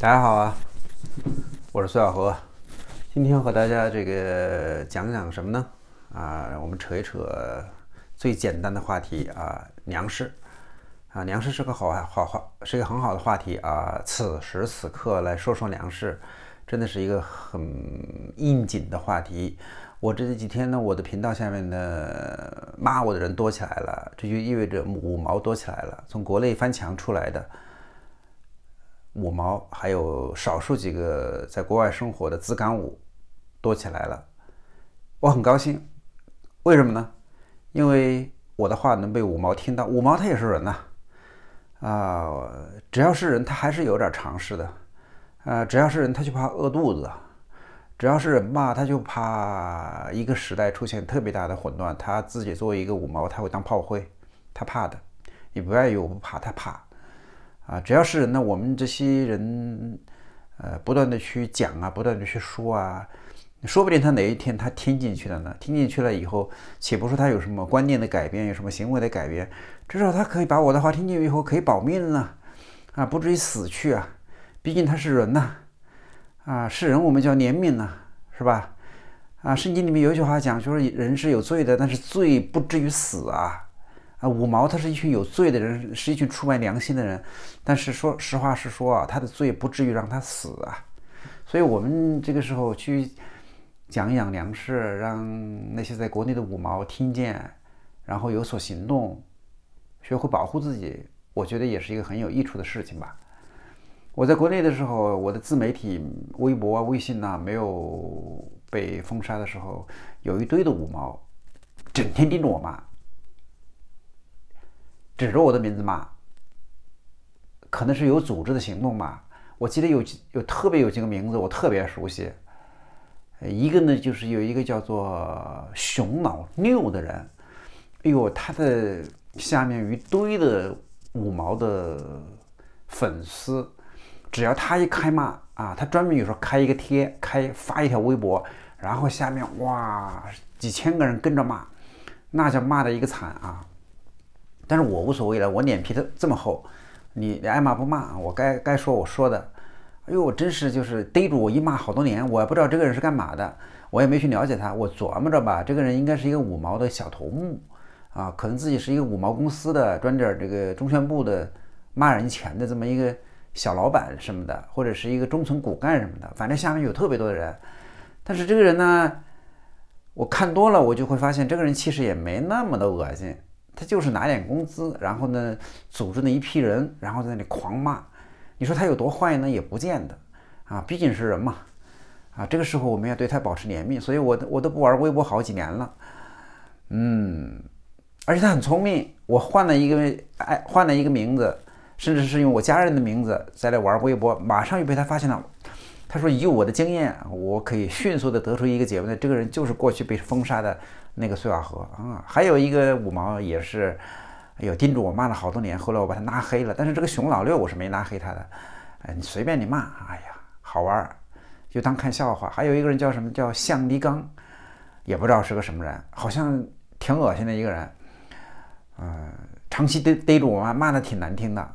大家好啊，我是苏小河，今天和大家这个讲讲什么呢？啊，我们扯一扯最简单的话题啊，粮食啊，粮食是个好啊好话，是一个很好的话题啊。此时此刻来说说粮食，真的是一个很应景的话题。我这几天呢，我的频道下面呢骂我的人多起来了，这就意味着五毛多起来了，从国内翻墙出来的。五毛还有少数几个在国外生活的自干五多起来了，我很高兴。为什么呢？因为我的话能被五毛听到。五毛他也是人呐，啊，只要是人，他还是有点常识的。呃，只要是人，他就怕饿肚子；只要是人吧，他就怕一个时代出现特别大的混乱。他自己作为一个五毛，他会当炮灰，他怕的。你不愿意，我不怕，他怕。啊，只要是人，那我们这些人，呃，不断的去讲啊，不断的去说啊，说不定他哪一天他听进去了呢？听进去了以后，且不说他有什么观念的改变，有什么行为的改变，至少他可以把我的话听进去以后，可以保命了，啊，不至于死去啊。毕竟他是人呐，啊，是人，我们叫怜悯呐，是吧？啊，圣经里面有一句话讲，就是人是有罪的，但是罪不至于死啊。啊，五毛他是一群有罪的人，是一群出卖良心的人，但是说实话是说啊，他的罪不至于让他死啊，所以我们这个时候去讲养粮食，让那些在国内的五毛听见，然后有所行动，学会保护自己，我觉得也是一个很有益处的事情吧。我在国内的时候，我的自媒体微博啊、微信呐，没有被封杀的时候，有一堆的五毛，整天盯着我骂。指着我的名字骂，可能是有组织的行动吧。我记得有有特别有几个名字，我特别熟悉。一个呢，就是有一个叫做“熊老六”的人，哎呦，他的下面一堆的五毛的粉丝，只要他一开骂啊，他专门有时候开一个贴，开发一条微博，然后下面哇几千个人跟着骂，那叫骂的一个惨啊。但是我无所谓了，我脸皮的这么厚，你爱骂不骂我该该说我说的。哎呦，我真是就是逮住我一骂好多年，我也不知道这个人是干嘛的，我也没去了解他。我琢磨着吧，这个人应该是一个五毛的小头目，啊，可能自己是一个五毛公司的赚点这个中宣部的骂人钱的这么一个小老板什么的，或者是一个中层骨干什么的，反正下面有特别多的人。但是这个人呢，我看多了，我就会发现这个人其实也没那么的恶心。他就是拿点工资，然后呢，组织那一批人，然后在那里狂骂。你说他有多坏呢？也不见得啊，毕竟是人嘛。啊，这个时候我们要对他保持怜悯。所以，我我都不玩微博好几年了。嗯，而且他很聪明，我换了一个哎，换了一个名字，甚至是用我家人的名字再来玩微博，马上又被他发现了。他说：“以我的经验，我可以迅速地得出一个结论，这个人就是过去被封杀的那个孙小河啊。还有一个五毛，也是，哎呦，盯嘱我骂了好多年，后来我把他拉黑了。但是这个熊老六，我是没拉黑他的，哎，你随便你骂，哎呀，好玩儿，就当看笑话。还有一个人叫什么？叫向黎刚，也不知道是个什么人，好像挺恶心的一个人，呃，长期逮逮住我骂，骂的挺难听的。”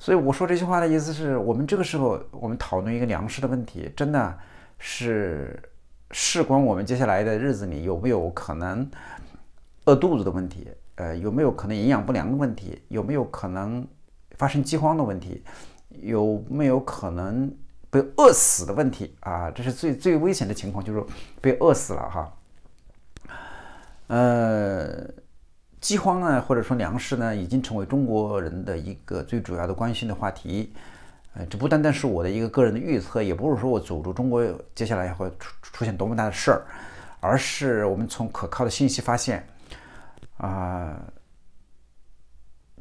所以我说这句话的意思是，我们这个时候，我们讨论一个粮食的问题，真的是事关我们接下来的日子里有没有可能饿肚子的问题，呃，有没有可能营养不良的问题，有没有可能发生饥荒的问题，有没有可能被饿死的问题啊？这是最最危险的情况，就是被饿死了哈。呃。饥荒呢，或者说粮食呢，已经成为中国人的一个最主要的关心的话题。呃，这不单单是我的一个个人的预测，也不是说我诅咒中国接下来会出出现多么大的事儿，而是我们从可靠的信息发现，啊，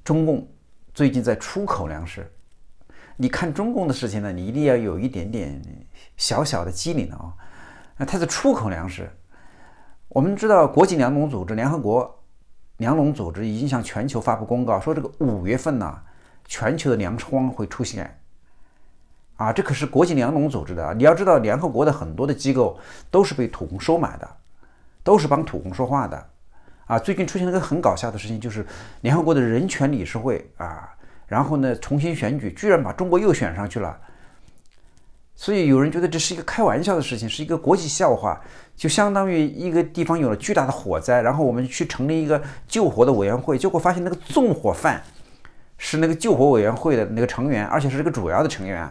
中共最近在出口粮食。你看中共的事情呢，你一定要有一点点小小的机灵啊。那它在出口粮食，我们知道国际粮农组织、联合国。粮农组织已经向全球发布公告，说这个五月份呢，全球的粮荒会出现。啊，这可是国际粮农组织的啊！你要知道，联合国的很多的机构都是被土工收买的，都是帮土工说话的。啊，最近出现了个很搞笑的事情，就是联合国的人权理事会啊，然后呢重新选举，居然把中国又选上去了。所以有人觉得这是一个开玩笑的事情，是一个国际笑话，就相当于一个地方有了巨大的火灾，然后我们去成立一个救火的委员会，结果发现那个纵火犯是那个救火委员会的那个成员，而且是个主要的成员，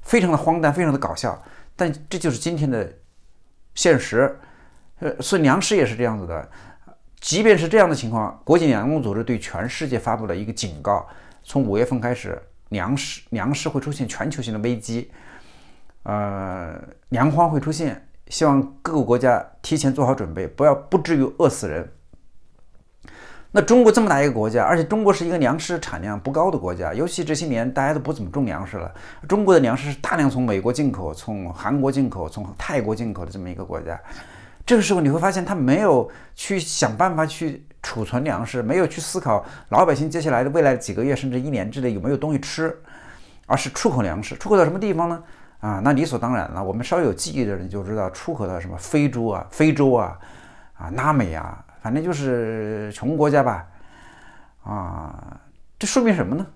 非常的荒诞，非常的搞笑。但这就是今天的现实，呃，所以粮食也是这样子的。即便是这样的情况，国际粮农组织对全世界发布了一个警告：，从五月份开始，粮食粮食会出现全球性的危机。呃，粮荒会出现，希望各个国家提前做好准备，不要不至于饿死人。那中国这么大一个国家，而且中国是一个粮食产量不高的国家，尤其这些年大家都不怎么种粮食了。中国的粮食是大量从美国进口、从韩国进口、从泰国进口的这么一个国家。这个时候你会发现，他没有去想办法去储存粮食，没有去思考老百姓接下来的未来几个月甚至一年之内有没有东西吃，而是出口粮食，出口到什么地方呢？啊，那理所当然了。我们稍有记忆的人就知道，出口到什么非洲啊、非洲啊、啊拉美啊，反正就是穷国家吧。啊，这说明什么呢？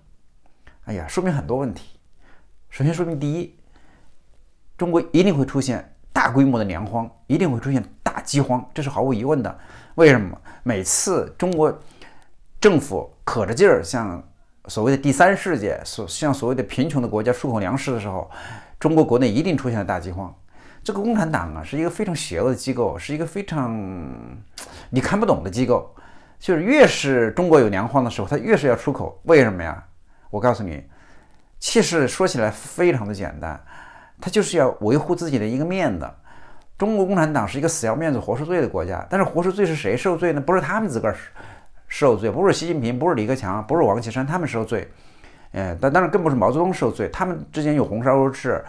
哎呀，说明很多问题。首先说明第一，中国一定会出现大规模的粮荒，一定会出现大饥荒，这是毫无疑问的。为什么？每次中国政府可着劲儿向所谓的第三世界、所向所谓的贫穷的国家出口粮食的时候，中国国内一定出现了大饥荒，这个共产党啊是一个非常邪恶的机构，是一个非常你看不懂的机构。就是越是中国有粮荒的时候，他越是要出口，为什么呀？我告诉你，其实说起来非常的简单，他就是要维护自己的一个面子。中国共产党是一个死要面子活受罪的国家，但是活受罪是谁受罪呢？不是他们自个儿受罪，不是习近平，不是李克强，不是王岐山，他们受罪。哎，但当然更不是毛泽东受罪，他们之间有红烧肉吃，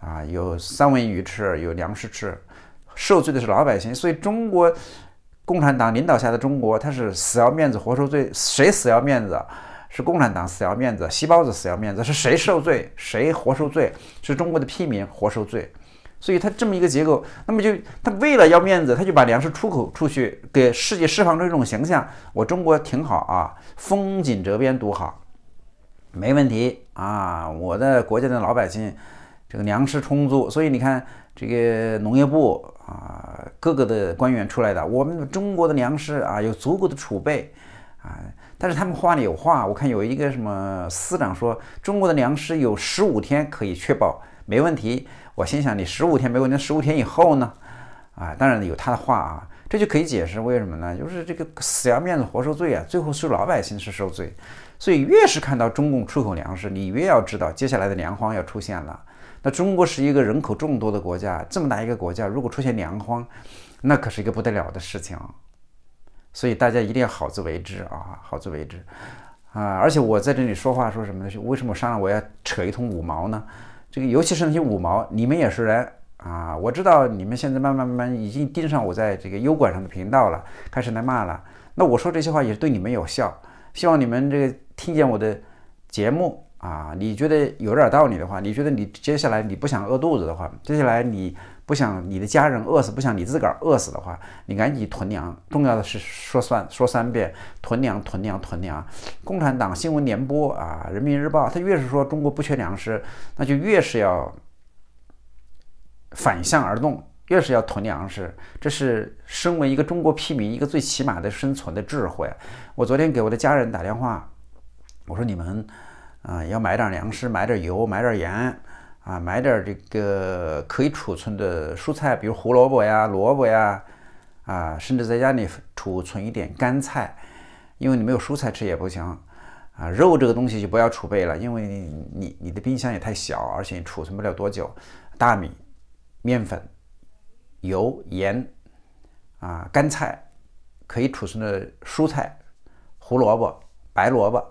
啊，有三文鱼吃，有粮食吃，受罪的是老百姓。所以中国共产党领导下的中国，他是死要面子活受罪。谁死要面子？是共产党死要面子，西包子死要面子。是谁受罪？谁活受罪？是中国的屁民活受罪。所以他这么一个结构，那么就他为了要面子，他就把粮食出口出去，给世界释放出一种形象：我中国挺好啊，风景这边独好。没问题啊，我的国家的老百姓，这个粮食充足，所以你看这个农业部啊，各个的官员出来的，我们中国的粮食啊有足够的储备啊，但是他们话里有话，我看有一个什么司长说中国的粮食有十五天可以确保没问题，我心想你十五天没问题，那十五天以后呢？啊，当然有他的话啊。这就可以解释为什么呢？就是这个死要面子活受罪啊，最后是老百姓是受罪，所以越是看到中共出口粮食，你越要知道接下来的粮荒要出现了。那中国是一个人口众多的国家，这么大一个国家，如果出现粮荒，那可是一个不得了的事情。所以大家一定要好自为之啊，好自为之啊！而且我在这里说话说什么呢？为什么我上来我要扯一通五毛呢？这个尤其是那些五毛，你们也是人。啊，我知道你们现在慢慢慢慢已经盯上我在这个优管上的频道了，开始来骂了。那我说这些话也是对你们有效。希望你们这个听见我的节目啊，你觉得有点道理的话，你觉得你接下来你不想饿肚子的话，接下来你不想你的家人饿死，不想你自个儿饿死的话，你赶紧囤粮。重要的是说三说三遍，囤粮囤粮囤粮。共产党新闻联播啊，《人民日报》他越是说中国不缺粮食，那就越是要。反向而动，越是要囤粮食，这是身为一个中国屁民一个最起码的生存的智慧。我昨天给我的家人打电话，我说：“你们，啊，要买点粮食，买点油，买点盐，啊，买点这个可以储存的蔬菜，比如胡萝卜呀、萝卜呀，啊，甚至在家里储存一点干菜，因为你没有蔬菜吃也不行。啊，肉这个东西就不要储备了，因为你你你的冰箱也太小，而且储存不了多久。大米。面粉、油、盐，啊，干菜，可以储存的蔬菜，胡萝卜、白萝卜，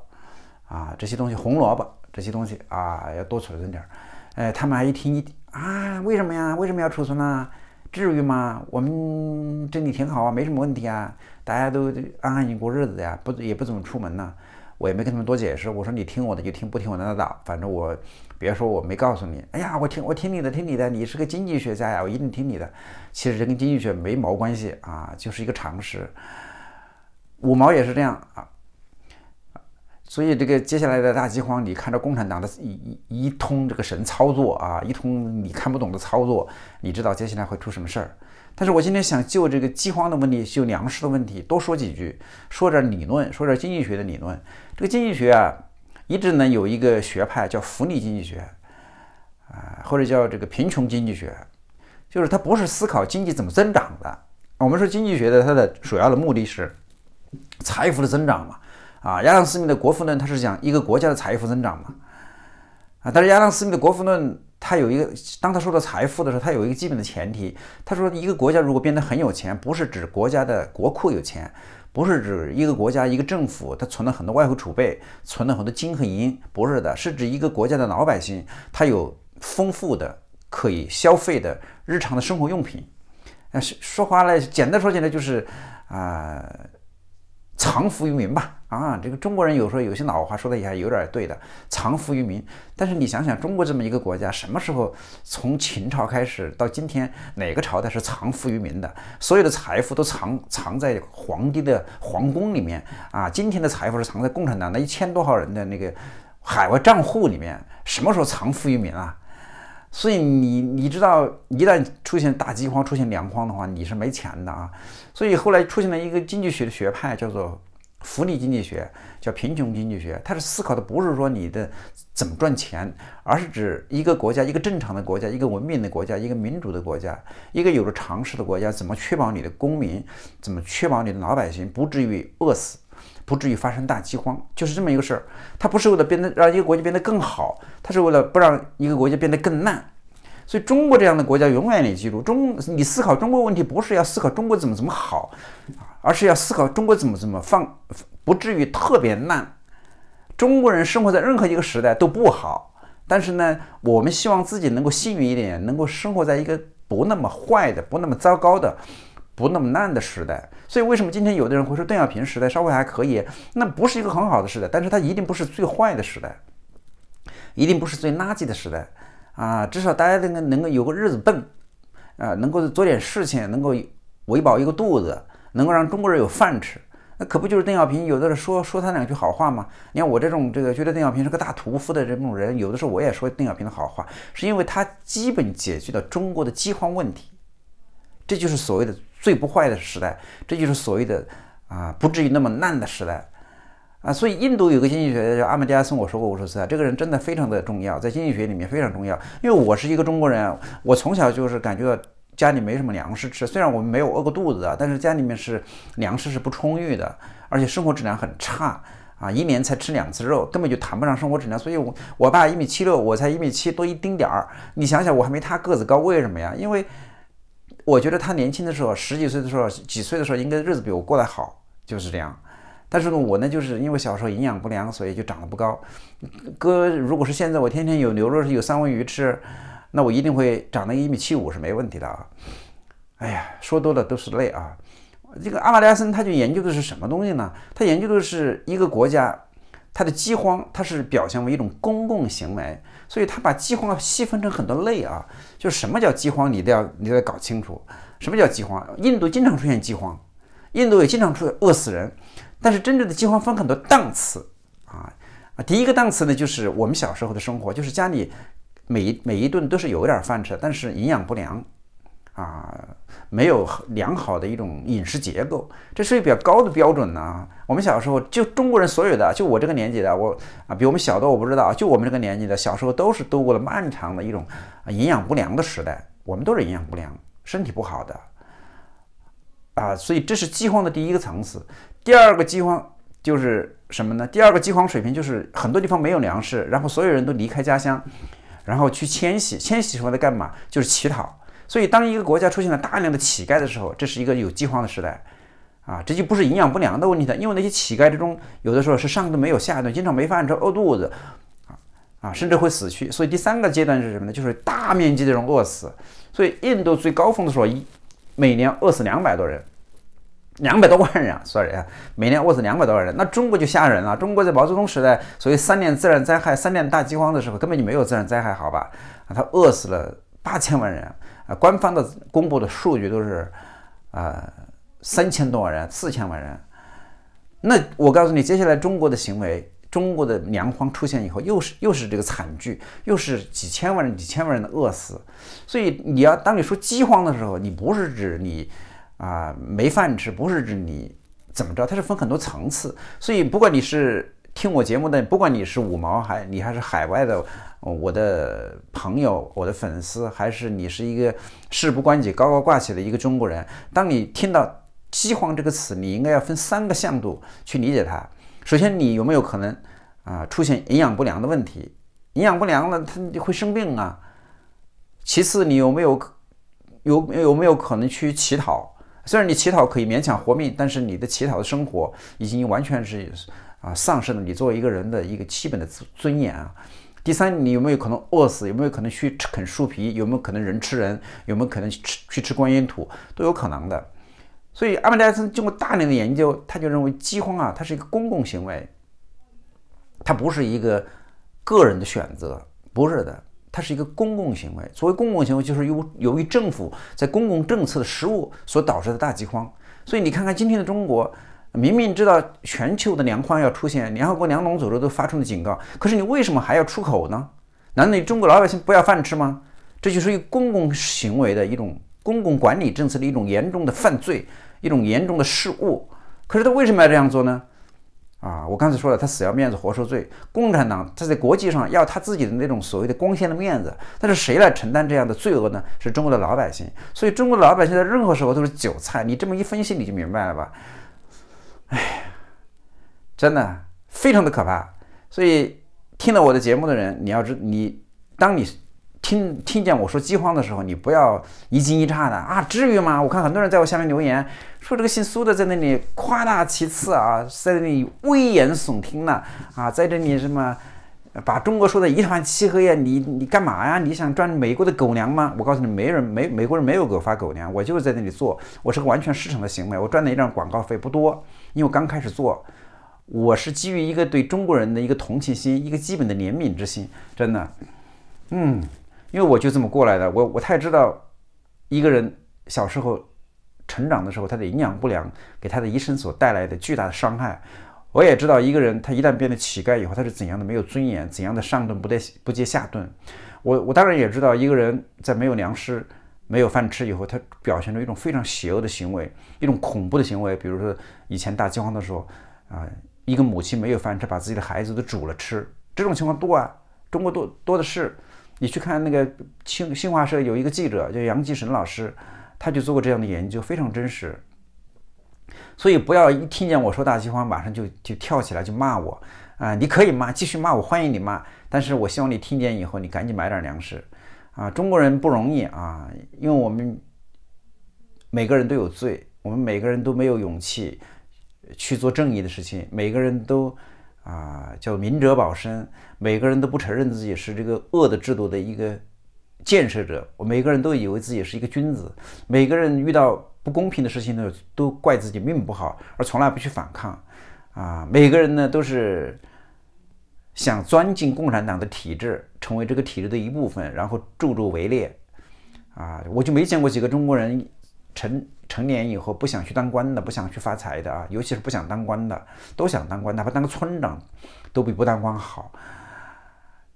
啊，这些东西，红萝卜，这些东西啊，要多储存点儿。哎，他们还一听一啊，为什么呀？为什么要储存呢？至于吗？我们这里挺好啊，没什么问题啊，大家都安安心过日子呀，不也不怎么出门呢。我也没跟他们多解释，我说你听我的就听，不听我的拉倒，反正我别说我没告诉你，哎呀，我听我听你的，听你的，你是个经济学家呀，我一定听你的。其实这跟经济学没毛关系啊，就是一个常识。五毛也是这样啊，所以这个接下来的大饥荒，你看着共产党的一一一通这个神操作啊，一通你看不懂的操作，你知道接下来会出什么事儿。但是我今天想就这个饥荒的问题，就粮食的问题多说几句，说点理论，说点经济学的理论。这个经济学啊，一直呢有一个学派叫福利经济学，啊，或者叫这个贫穷经济学，就是它不是思考经济怎么增长的。我们说经济学的它的主要的目的是财富的增长嘛，啊，亚当斯密的国富论它是讲一个国家的财富增长嘛，啊，但是亚当斯密的国富论。他有一个，当他说到财富的时候，他有一个基本的前提。他说，一个国家如果变得很有钱，不是指国家的国库有钱，不是指一个国家一个政府它存了很多外汇储备，存了很多金和银，不是的，是指一个国家的老百姓他有丰富的可以消费的日常的生活用品。呃，说说话了，简单说起来就是，啊。藏富于民吧，啊，这个中国人有时候有些老话说的也还有点对的，藏富于民。但是你想想，中国这么一个国家，什么时候从秦朝开始到今天，哪个朝代是藏富于民的？所有的财富都藏藏在皇帝的皇宫里面啊！今天的财富是藏在共产党那一千多号人的那个海外账户里面，什么时候藏富于民啊？所以你你知道，一旦出现大饥荒、出现粮荒的话，你是没钱的啊。所以后来出现了一个经济学的学派，叫做福利经济学，叫贫穷经济学。它是思考的不是说你的怎么赚钱，而是指一个国家、一个正常的国家、一个文明的国家、一个民主的国家、一个有着常识的国家，怎么确保你的公民，怎么确保你的老百姓不至于饿死。不至于发生大饥荒，就是这么一个事儿。它不是为了变得让一个国家变得更好，它是为了不让一个国家变得更烂。所以，中国这样的国家永远得记住：中你思考中国问题，不是要思考中国怎么怎么好，而是要思考中国怎么怎么放，不至于特别烂。中国人生活在任何一个时代都不好，但是呢，我们希望自己能够幸运一点，能够生活在一个不那么坏的、不那么糟糕的。不那么烂的时代，所以为什么今天有的人会说邓小平时代稍微还可以？那不是一个很好的时代，但是他一定不是最坏的时代，一定不是最垃圾的时代啊！至少大家能能够有个日子奔，啊，能够做点事情，能够维饱一个肚子，能够让中国人有饭吃，那可不就是邓小平？有的人说说他两句好话吗？你看我这种这个觉得邓小平是个大屠夫的这种人，有的时候我也说邓小平的好话，是因为他基本解决了中国的饥荒问题，这就是所谓的。最不坏的时代，这就是所谓的啊，不至于那么烂的时代啊。所以印度有个经济学家叫阿曼迪亚森，我说过无数次啊，这个人真的非常的重要，在经济学里面非常重要。因为我是一个中国人啊，我从小就是感觉到家里没什么粮食吃，虽然我们没有饿过肚子啊，但是家里面是粮食是不充裕的，而且生活质量很差啊，一年才吃两次肉，根本就谈不上生活质量。所以我我爸一米七六，我才一米七多一丁点儿，你想想我还没他个子高，为什么呀？因为我觉得他年轻的时候，十几岁的时候，几岁的时候，应该日子比我过得好，就是这样。但是呢，我呢，就是因为小时候营养不良，所以就长得不高。哥，如果是现在我天天有牛肉、有三文鱼吃，那我一定会长到一米七五是没问题的啊！哎呀，说多了都是泪啊。这个阿马利亚森他就研究的是什么东西呢？他研究的是一个国家，它的饥荒它是表现为一种公共行为。所以，他把饥荒细分成很多类啊，就是什么叫饥荒，你都要你都要搞清楚，什么叫饥荒。印度经常出现饥荒，印度也经常出饿死人，但是真正的饥荒分很多档次啊。啊，第一个档次呢，就是我们小时候的生活，就是家里每一每一顿都是有点饭吃，但是营养不良。啊，没有良好的一种饮食结构，这是比较高的标准呢。我们小时候就中国人所有的，就我这个年纪的，我啊，比我们小的我不知道，就我们这个年纪的小时候都是度过了漫长的一种啊营养不良的时代，我们都是营养不良，身体不好的，啊，所以这是饥荒的第一个层次。第二个饥荒就是什么呢？第二个饥荒水平就是很多地方没有粮食，然后所有人都离开家乡，然后去迁徙，迁徙是为了干嘛？就是乞讨。所以，当一个国家出现了大量的乞丐的时候，这是一个有饥荒的时代，啊，这就不是营养不良的问题了，因为那些乞丐之中，有的时候是上顿没有下顿，经常没饭吃，饿肚子，啊啊，甚至会死去。所以第三个阶段是什么呢？就是大面积这种饿死。所以印度最高峰的时候，一每年饿死两百多人，两百多万人啊，s o r r y 啊，每年饿死两百多万人。那中国就吓人了，中国在毛泽东时代，所谓三年自然灾害、三年大饥荒的时候，根本就没有自然灾害，好吧？啊，他饿死了八千万人。啊，官方的公布的数据都是，呃，三千多万人、四千万人。那我告诉你，接下来中国的行为，中国的粮荒出现以后，又是又是这个惨剧，又是几千万人、几千万人的饿死。所以你要当你说饥荒的时候，你不是指你啊没饭吃，不是指你怎么着，它是分很多层次。所以不管你是。听我节目的，不管你是五毛，还你还是海外的，我的朋友、我的粉丝，还是你是一个事不关己高高挂起的一个中国人，当你听到“饥荒”这个词，你应该要分三个向度去理解它。首先，你有没有可能啊出现营养不良的问题？营养不良了，他会生病啊。其次，你有没有有有没有可能去乞讨？虽然你乞讨可以勉强活命，但是你的乞讨的生活已经完全是。啊，丧失了你作为一个人的一个基本的尊尊严啊！第三，你有没有可能饿死？有没有可能去啃树皮？有没有可能人吃人？有没有可能吃去吃观音土？都有可能的。所以，阿曼达斯森经过大量的研究，他就认为饥荒啊，它是一个公共行为，它不是一个个人的选择，不是的，它是一个公共行为。所谓公共行为，就是由由于政府在公共政策的失误所导致的大饥荒。所以，你看看今天的中国。明明知道全球的粮荒要出现，联合国粮农组织都发出了警告，可是你为什么还要出口呢？难道你中国老百姓不要饭吃吗？这就属于公共行为的一种公共管理政策的一种严重的犯罪，一种严重的失误。可是他为什么要这样做呢？啊，我刚才说了，他死要面子活受罪。共产党他在国际上要他自己的那种所谓的光鲜的面子，但是谁来承担这样的罪恶呢？是中国的老百姓。所以中国老百姓在任何时候都是韭菜。你这么一分析，你就明白了吧？哎呀，真的非常的可怕，所以听了我的节目的人，你要知你，当你听听见我说饥荒的时候，你不要一惊一乍的啊，至于吗？我看很多人在我下面留言说这个姓苏的在那里夸大其词啊，在那里危言耸听呢啊，在这里什么。把中国说的一团漆黑呀！你你干嘛呀？你想赚美国的狗粮吗？我告诉你，没人，没美国人没有给我发狗粮。我就是在那里做，我是个完全市场的行为。我赚的一张广告费不多，因为我刚开始做。我是基于一个对中国人的一个同情心，一个基本的怜悯之心，真的，嗯，因为我就这么过来的。我我太知道，一个人小时候成长的时候，他的营养不良给他的一生所带来的巨大的伤害。我也知道，一个人他一旦变得乞丐以后，他是怎样的没有尊严，怎样的上顿不带不接下顿。我我当然也知道，一个人在没有粮食、没有饭吃以后，他表现出一种非常邪恶的行为，一种恐怖的行为。比如说，以前大饥荒的时候，啊，一个母亲没有饭吃，把自己的孩子都煮了吃，这种情况多啊，中国多多的是。你去看那个新新华社有一个记者叫杨继绳老师，他就做过这样的研究，非常真实。所以不要一听见我说大饥荒，马上就就跳起来就骂我，啊，你可以骂，继续骂我，欢迎你骂。但是我希望你听见以后，你赶紧买点粮食，啊，中国人不容易啊，因为我们每个人都有罪，我们每个人都没有勇气去做正义的事情，每个人都啊叫明哲保身，每个人都不承认自己是这个恶的制度的一个。建设者，我每个人都以为自己是一个君子，每个人遇到不公平的事情呢，都怪自己命不好，而从来不去反抗，啊，每个人呢都是想钻进共产党的体制，成为这个体制的一部分，然后助纣为虐，啊，我就没见过几个中国人成成年以后不想去当官的，不想去发财的啊，尤其是不想当官的，都想当官，哪怕当个村长，都比不当官好。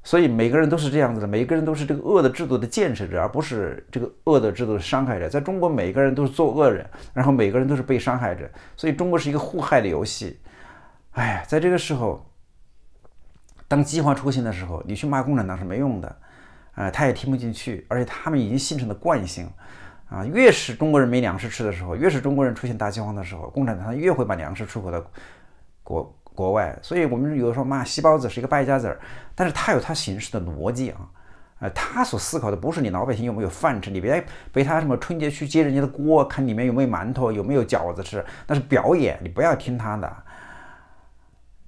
所以每个人都是这样子的，每个人都是这个恶的制度的建设者，而不是这个恶的制度的伤害者。在中国，每个人都是做恶人，然后每个人都是被伤害者。所以中国是一个互害的游戏。哎，在这个时候，当饥荒出现的时候，你去骂共产党是没用的，啊，他也听不进去，而且他们已经形成了惯性。啊，越是中国人没粮食吃的时候，越是中国人出现大饥荒的时候，共产党越会把粮食出口到国。国外，所以我们有的时候骂“西包子”是一个败家子儿，但是他有他行事的逻辑啊，呃，他所思考的不是你老百姓有没有饭吃，你别被他什么春节去接人家的锅，看里面有没有馒头，有没有饺子吃，那是表演，你不要听他的。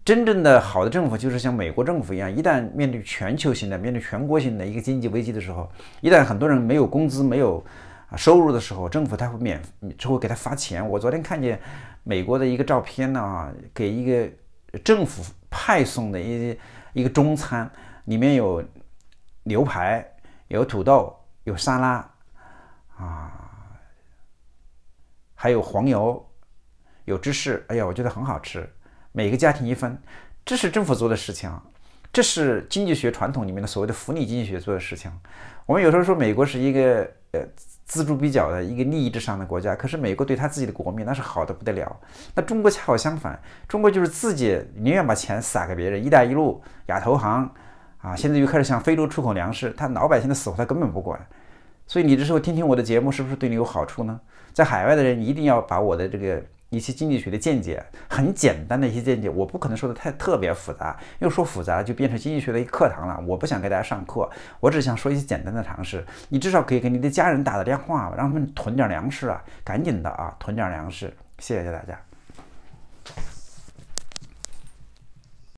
真正的好的政府就是像美国政府一样，一旦面对全球性的、面对全国性的一个经济危机的时候，一旦很多人没有工资、没有啊收入的时候，政府他会免，就会给他发钱。我昨天看见美国的一个照片呢，给一个。政府派送的一一个中餐，里面有牛排，有土豆，有沙拉，啊，还有黄油，有芝士。哎呀，我觉得很好吃。每个家庭一份，这是政府做的事情，这是经济学传统里面的所谓的福利经济学做的事情。我们有时候说美国是一个呃。自助比较的一个利益至上的国家，可是美国对他自己的国民那是好的不得了。那中国恰好相反，中国就是自己宁愿把钱撒给别人，一带一路、亚投行，啊，现在又开始向非洲出口粮食，他老百姓的死活他根本不管。所以你这时候听听我的节目，是不是对你有好处呢？在海外的人一定要把我的这个。一些经济学的见解，很简单的一些见解，我不可能说的太特别复杂，又说复杂就变成经济学的一课堂了，我不想给大家上课，我只想说一些简单的常识，你至少可以给你的家人打打电话，让他们囤点粮食啊，赶紧的啊，囤点粮食，谢谢大家。